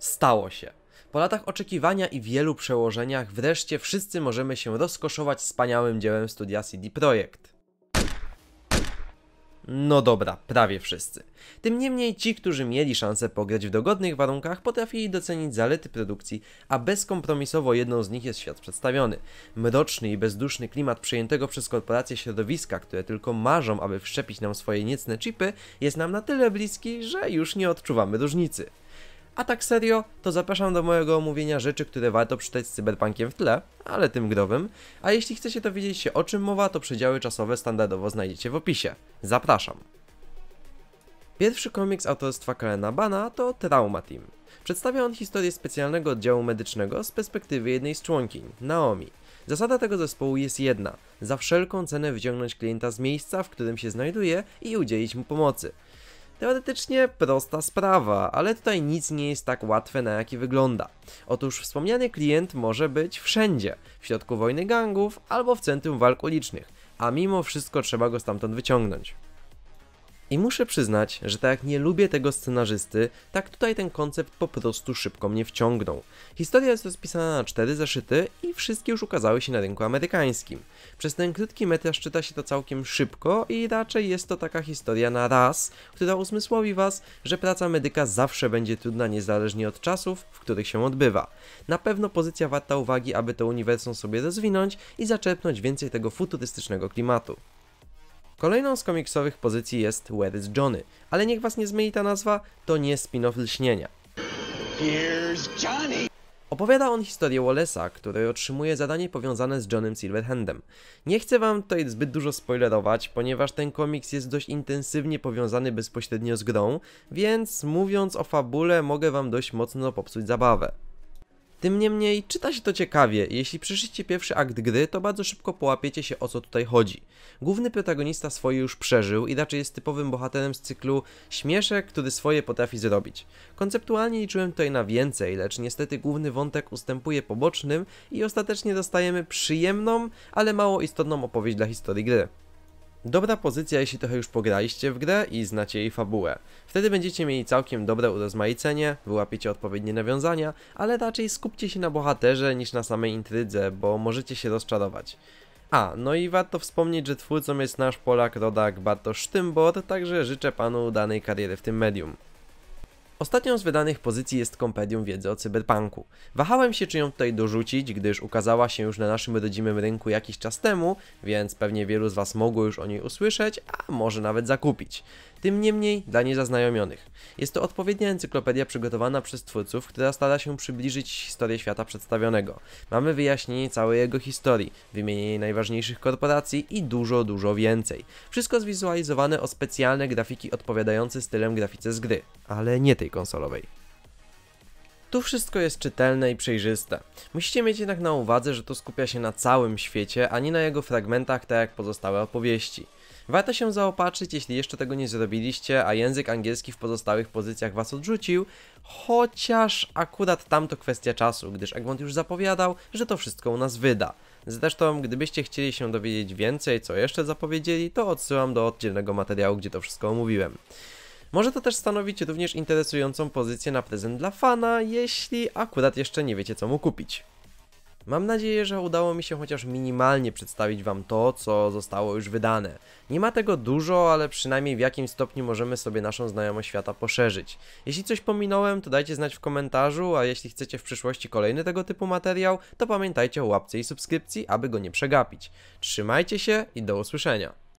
Stało się. Po latach oczekiwania i wielu przełożeniach wreszcie wszyscy możemy się rozkoszować wspaniałym dziełem studia CD Projekt. No dobra, prawie wszyscy. Tym niemniej ci, którzy mieli szansę pograć w dogodnych warunkach, potrafili docenić zalety produkcji, a bezkompromisowo jedną z nich jest świat przedstawiony. Mroczny i bezduszny klimat przyjętego przez korporacje środowiska, które tylko marzą, aby wszczepić nam swoje niecne chipy, jest nam na tyle bliski, że już nie odczuwamy różnicy. A tak serio, to zapraszam do mojego omówienia rzeczy, które warto przeczytać z cyberpunkiem w tle, ale tym growym. A jeśli chcecie dowiedzieć się o czym mowa, to przedziały czasowe standardowo znajdziecie w opisie. Zapraszam! Pierwszy komiks autorstwa Kalena Bana to Trauma Team. Przedstawia on historię specjalnego oddziału medycznego z perspektywy jednej z członkiń, Naomi. Zasada tego zespołu jest jedna: za wszelką cenę wyciągnąć klienta z miejsca, w którym się znajduje i udzielić mu pomocy. Teoretycznie prosta sprawa, ale tutaj nic nie jest tak łatwe na jaki wygląda. Otóż wspomniany klient może być wszędzie, w środku wojny gangów albo w centrum walk ulicznych, a mimo wszystko trzeba go stamtąd wyciągnąć. I muszę przyznać, że tak jak nie lubię tego scenarzysty, tak tutaj ten koncept po prostu szybko mnie wciągnął. Historia jest rozpisana na cztery zeszyty i wszystkie już ukazały się na rynku amerykańskim. Przez ten krótki metraż czyta się to całkiem szybko i raczej jest to taka historia na raz, która uzmysłowi was, że praca medyka zawsze będzie trudna niezależnie od czasów, w których się odbywa. Na pewno pozycja warta uwagi, aby to uniwersum sobie rozwinąć i zaczerpnąć więcej tego futurystycznego klimatu. Kolejną z komiksowych pozycji jest Where is Johnny, ale niech was nie zmyli ta nazwa, to nie spin-off lśnienia. Here's Johnny! Opowiada on historię Wallace'a, który otrzymuje zadanie powiązane z Johnem Silverhandem. Nie chcę wam tutaj zbyt dużo spoilerować, ponieważ ten komiks jest dość intensywnie powiązany bezpośrednio z grą, więc mówiąc o fabule mogę wam dość mocno popsuć zabawę. Tym niemniej czyta się to ciekawie jeśli przeżycie pierwszy akt gry, to bardzo szybko połapiecie się o co tutaj chodzi. Główny protagonista swoje już przeżył i raczej jest typowym bohaterem z cyklu śmieszek, który swoje potrafi zrobić. Konceptualnie liczyłem tutaj na więcej, lecz niestety główny wątek ustępuje pobocznym i ostatecznie dostajemy przyjemną, ale mało istotną opowieść dla historii gry. Dobra pozycja, jeśli trochę już pograliście w grę i znacie jej fabułę. Wtedy będziecie mieli całkiem dobre urozmaicenie, wyłapiecie odpowiednie nawiązania, ale raczej skupcie się na bohaterze niż na samej intrydze, bo możecie się rozczarować. A, no i warto wspomnieć, że twórcą jest nasz Polak rodak Bartosz Sztymbor, także życzę panu udanej kariery w tym medium. Ostatnią z wydanych pozycji jest kompendium wiedzy o cyberpunku. Wahałem się czy ją tutaj dorzucić, gdyż ukazała się już na naszym rodzimym rynku jakiś czas temu, więc pewnie wielu z Was mogło już o niej usłyszeć, a może nawet zakupić. Tym niemniej dla niezaznajomionych. Jest to odpowiednia encyklopedia przygotowana przez twórców, która stara się przybliżyć historię świata przedstawionego. Mamy wyjaśnienie całej jego historii, wymienienie najważniejszych korporacji i dużo, dużo więcej. Wszystko zwizualizowane o specjalne grafiki odpowiadające stylem grafice z gry, ale nie tej wersji konsolowej. Tu wszystko jest czytelne i przejrzyste. Musicie mieć jednak na uwadze, że to skupia się na całym świecie, a nie na jego fragmentach tak jak pozostałe opowieści. Warto się zaopatrzyć, jeśli jeszcze tego nie zrobiliście, a język angielski w pozostałych pozycjach was odrzucił, chociaż akurat tam to kwestia czasu, gdyż Egmont już zapowiadał, że to wszystko u nas wyda. Zresztą, gdybyście chcieli się dowiedzieć więcej, co jeszcze zapowiedzieli, to odsyłam do oddzielnego materiału, gdzie to wszystko omówiłem. Może to też stanowić również interesującą pozycję na prezent dla fana, jeśli akurat jeszcze nie wiecie co mu kupić. Mam nadzieję, że udało mi się chociaż minimalnie przedstawić Wam to, co zostało już wydane. Nie ma tego dużo, ale przynajmniej w jakim stopniu możemy sobie naszą znajomość świata poszerzyć. Jeśli coś pominąłem, to dajcie znać w komentarzu, a jeśli chcecie w przyszłości kolejny tego typu materiał, to pamiętajcie o łapce i subskrypcji, aby go nie przegapić. Trzymajcie się i do usłyszenia.